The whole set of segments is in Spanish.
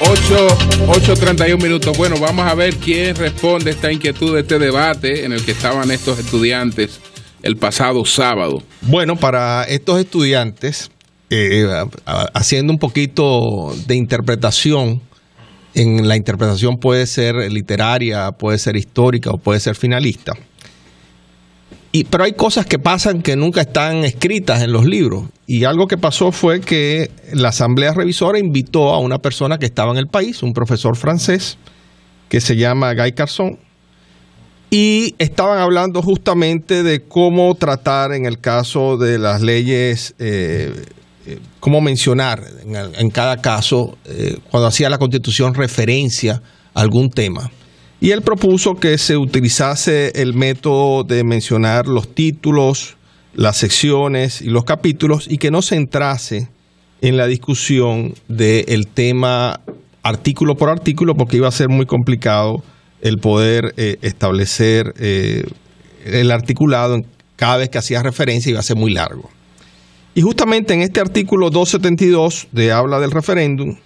8.31 minutos. Bueno, vamos a ver quién responde esta inquietud de este debate en el que estaban estos estudiantes el pasado sábado. Bueno, para estos estudiantes, eh, eh, haciendo un poquito de interpretación, en la interpretación puede ser literaria, puede ser histórica o puede ser finalista. Y, pero hay cosas que pasan que nunca están escritas en los libros. Y algo que pasó fue que la Asamblea Revisora invitó a una persona que estaba en el país, un profesor francés, que se llama Guy Carson, y estaban hablando justamente de cómo tratar en el caso de las leyes, eh, eh, cómo mencionar en, cada caso, eh, cuando hacía la Constitución referencia a algún tema. Y él propuso que se utilizase el método de mencionar los títulos, las secciones y los capítulos y que no se entrase en la discusión del tema artículo por artículo porque iba a ser muy complicado el poder eh, establecer eh, el articulado cada vez que hacía referencia iba a ser muy largo. Y justamente en este artículo 272 de habla del referéndum,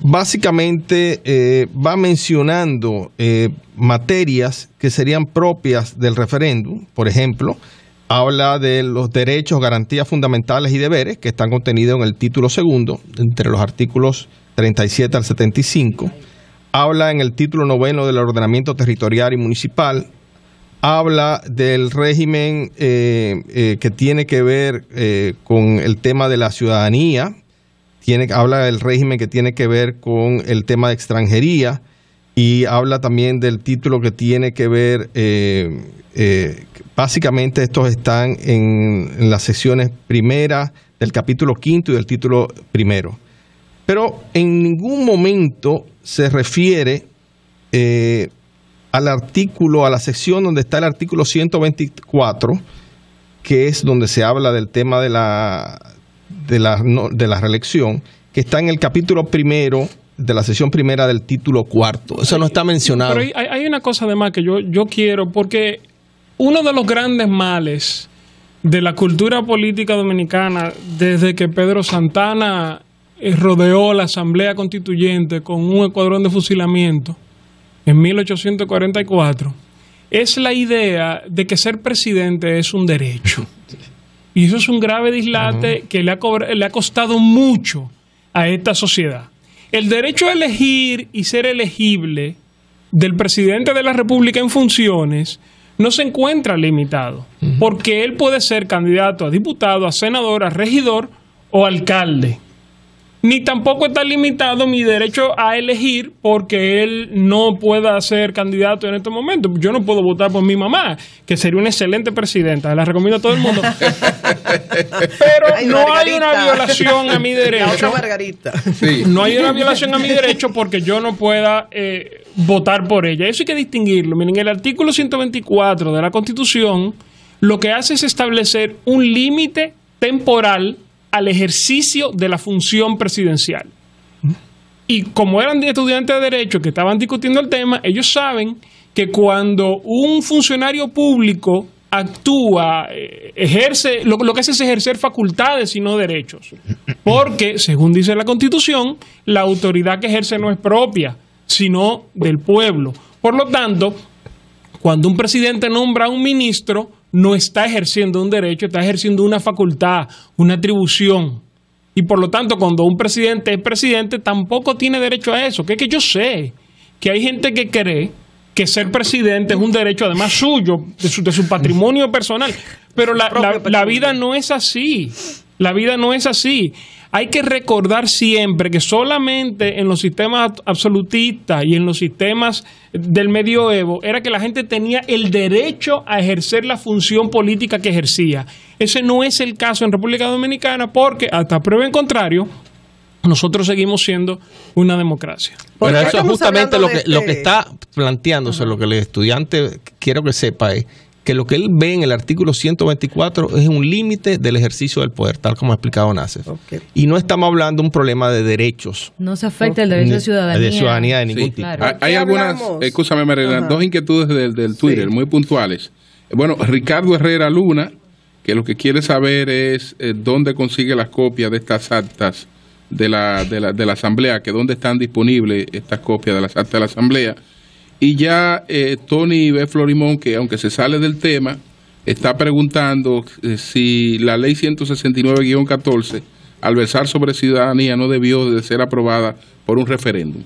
básicamente eh, va mencionando eh, materias que serían propias del referéndum, por ejemplo, habla de los derechos, garantías fundamentales y deberes que están contenidos en el título segundo, entre los artículos 37 al 75, habla en el título noveno del ordenamiento territorial y municipal, habla del régimen eh, que tiene que ver con el tema de la ciudadanía, tiene, habla del régimen que tiene que ver con el tema de extranjería y habla también del título que tiene que ver, eh, eh, básicamente estos están en, las secciones primeras del capítulo quinto y del título primero. Pero en ningún momento se refiere eh, al artículo, a la sección donde está el artículo 124, que es donde se habla del tema de la de la, de la reelección, que está en el capítulo primero de la sesión primera del título cuarto. Eso no está mencionado. Pero hay, una cosa de más que yo, yo quiero, porque uno de los grandes males de la cultura política dominicana, desde que Pedro Santana eh, rodeó la Asamblea Constituyente con un escuadrón de fusilamiento en 1844, es la idea de que ser presidente es un derecho. Y eso es un grave dislate que le ha, costado mucho a esta sociedad. El derecho a elegir y ser elegible del presidente de la República en funciones no se encuentra limitado, porque él puede ser candidato a diputado, a senador, a regidor o alcalde ni tampoco está limitado mi derecho a elegir porque él no pueda ser candidato en este momento. Yo no puedo votar por mi mamá, que sería una excelente presidenta, la recomiendo a todo el mundo. Pero no hay una violación a mi derecho. Margarita. No hay una violación a mi derecho porque yo no pueda eh, votar por ella. Eso hay que distinguirlo. Miren, el artículo 124 de la Constitución lo que hace es establecer un límite temporal al ejercicio de la función presidencial. Y como eran estudiantes de derecho que estaban discutiendo el tema, ellos saben que cuando un funcionario público actúa, eh, ejerce, lo, que hace es ejercer facultades y no derechos. Porque, según dice la Constitución, la autoridad que ejerce no es propia, sino del pueblo. Por lo tanto, cuando un presidente nombra a un ministro, no está ejerciendo un derecho, está ejerciendo una facultad, una atribución. Y por lo tanto, cuando un presidente es presidente, tampoco tiene derecho a eso. Que es que yo sé que hay gente que cree que ser presidente es un derecho además suyo, de su, patrimonio personal. Pero la vida no es así. La vida no es así. Hay que recordar siempre que solamente en los sistemas absolutistas y en los sistemas del medioevo era que la gente tenía el derecho a ejercer la función política que ejercía. Ese no es el caso en República Dominicana porque, hasta prueba en contrario, nosotros seguimos siendo una democracia. Pero eso es justamente lo que, lo que está planteándose, lo que el estudiante quiero que sepa es que lo que él ve en el artículo 124 es un límite del ejercicio del poder, tal como ha explicado Nasser. Y no estamos hablando de un problema de derechos. No se afecta el derecho de ciudadanía. De ciudadanía de ningún tipo. Hay algunas, escúchame Mariana, dos inquietudes del, Twitter muy puntuales. Bueno, Ricardo Herrera Luna, que lo que quiere saber es eh, dónde consigue las copias de estas actas de la, de la, de la Asamblea, que dónde están disponibles estas copias de las actas de la Asamblea. Y ya eh, Tony B. Florimón, que aunque se sale del tema, está preguntando eh, si la ley 169-14, al versar sobre ciudadanía, no debió de ser aprobada por un referéndum.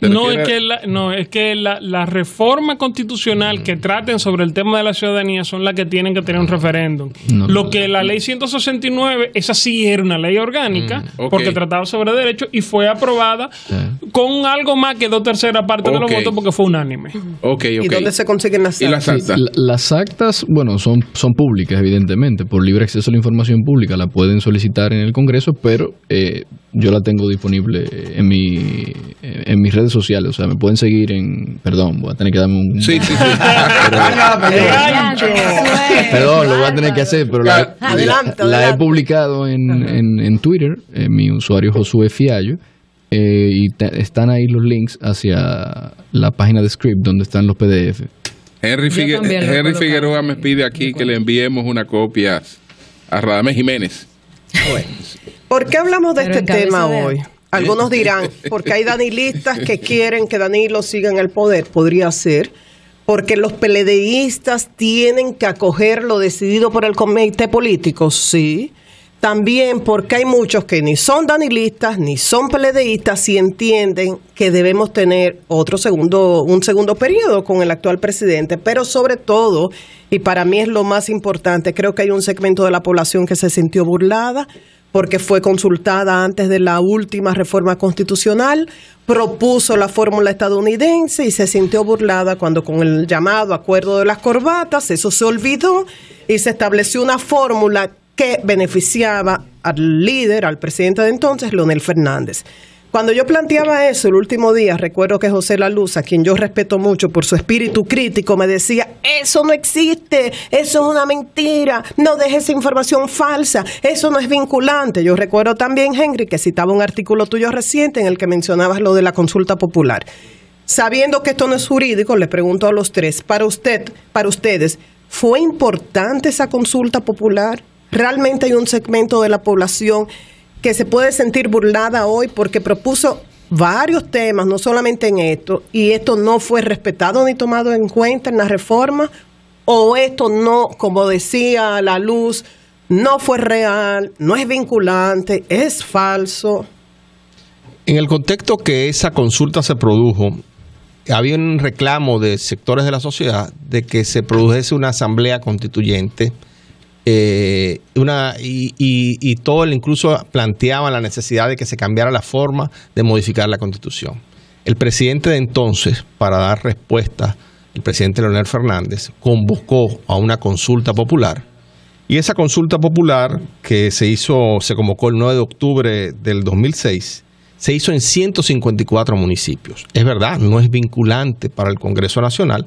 No, es que la, no, es que la, reforma constitucional que mm. traten sobre el tema de la ciudadanía son las que tienen que tener un referéndum. Lo que la ley 169, esa sí era una ley orgánica, mm, porque trataba sobre derechos y fue aprobada con algo más que dos terceras partes de los votos porque fue unánime. Okay, ¿Y dónde se consiguen las actas? Las actas? bueno, son, son públicas, evidentemente. Por libre acceso a la información pública la pueden solicitar en el Congreso, pero... Eh, yo la tengo disponible en, mi, en mis redes sociales. O sea, me pueden seguir en. Perdón, voy a tener que darme un. Sí, sí, sí. perdón, lo voy a tener que hacer, pero la, he publicado en, en, Twitter, en eh, mi usuario Josué Fiallo. Eh, y están ahí los links hacia la página de Script donde están los PDF. Henry, Figueroa me pide aquí que le enviemos una copia a Radame Jiménez. ¿por qué hablamos de este tema hoy? Algunos dirán, porque hay danilistas que quieren que Danilo siga en el poder. Podría ser, porque los peledeístas tienen que acoger lo decidido por el comité político, sí también porque hay muchos que ni son danilistas ni son peledeístas y entienden que debemos tener otro segundo, un segundo periodo con el actual presidente, pero sobre todo, y para mí es lo más importante, creo que hay un segmento de la población que se sintió burlada porque fue consultada antes de la última reforma constitucional, propuso la fórmula estadounidense y se sintió burlada cuando con el llamado acuerdo de las corbatas, eso se olvidó y se estableció una fórmula que beneficiaba al líder, al presidente de entonces, Leonel Fernández. Cuando yo planteaba eso el último día, recuerdo que José Luz, a quien yo respeto mucho por su espíritu crítico, me decía, eso no existe, eso es una mentira, no dejes información falsa, eso no es vinculante. Yo recuerdo también, Henry, que citaba un artículo tuyo reciente en el que mencionabas lo de la consulta popular. Sabiendo que esto no es jurídico, le pregunto a los tres, para usted, para ustedes, ¿fue importante esa consulta popular? realmente hay un segmento de la población que se puede sentir burlada hoy porque propuso varios temas, no solamente en esto, y esto no fue respetado ni tomado en cuenta en la reforma, o esto no, como decía la luz, no fue real, no es vinculante, es falso. En el contexto que esa consulta se produjo, había un reclamo de sectores de la sociedad de que se produjese una asamblea constituyente eh, una, y, y, y, todo incluso planteaba la necesidad de que se cambiara la forma de modificar la constitución. El presidente de entonces, para dar respuesta, el presidente Leonel Fernández, convocó a una consulta popular. Y esa consulta popular que se hizo, se convocó el 9 de octubre del 2006, se hizo en 154 municipios. Es verdad, no es vinculante para el Congreso Nacional,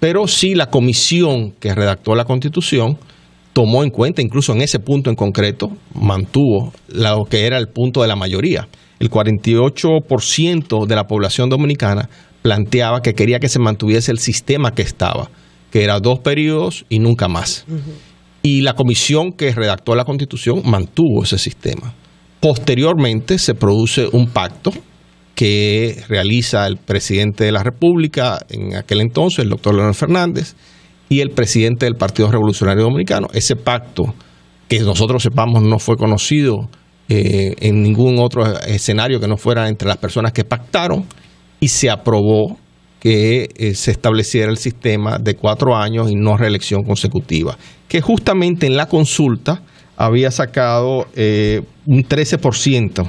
pero sí la comisión que redactó la Constitución tomó en cuenta, incluso en ese punto en concreto, mantuvo lo que era el punto de la mayoría. El 48% de la población dominicana planteaba que quería que se mantuviese el sistema que estaba, que era dos periodos y nunca más. Y la comisión que redactó la constitución mantuvo ese sistema. Posteriormente se produce un pacto que realiza el presidente de la República en aquel entonces, el doctor Leonel Fernández, y el presidente del Partido Revolucionario Dominicano. Ese pacto, que nosotros sepamos, no fue conocido eh, en ningún otro escenario que no fuera entre las personas que pactaron y se aprobó que eh, se estableciera el sistema de cuatro años y no reelección consecutiva, que justamente en la consulta había sacado eh, un 13%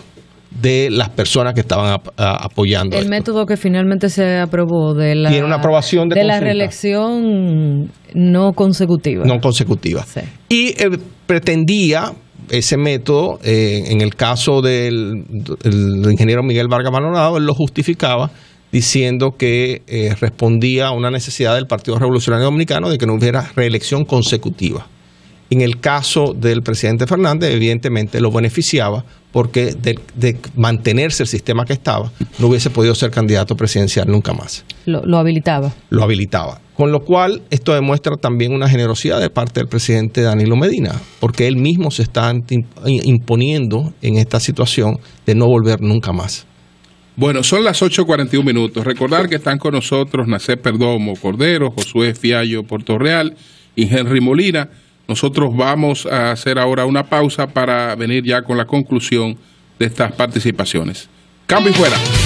de las personas que estaban apoyando. El método que finalmente se aprobó de la, una aprobación de, la reelección no consecutiva. No consecutiva. Y eh, pretendía ese método, eh, en el caso del, ingeniero Miguel Vargas Maldonado, él lo justificaba diciendo que eh, respondía a una necesidad del Partido Revolucionario Dominicano de que no hubiera reelección consecutiva. En el caso del presidente Fernández, evidentemente lo beneficiaba porque de, mantenerse el sistema que estaba, no hubiese podido ser candidato presidencial nunca más. Lo, habilitaba. Lo habilitaba. Con lo cual, esto demuestra también una generosidad de parte del presidente Danilo Medina, porque él mismo se está imponiendo en esta situación de no volver nunca más. Bueno, son las 8.41 minutos. Recordar que están con nosotros Nacer Perdomo Cordero, Josué Fiallo Real y Henry Molina. Nosotros vamos a hacer ahora una pausa para venir ya con la conclusión de estas participaciones. Cambio y fuera.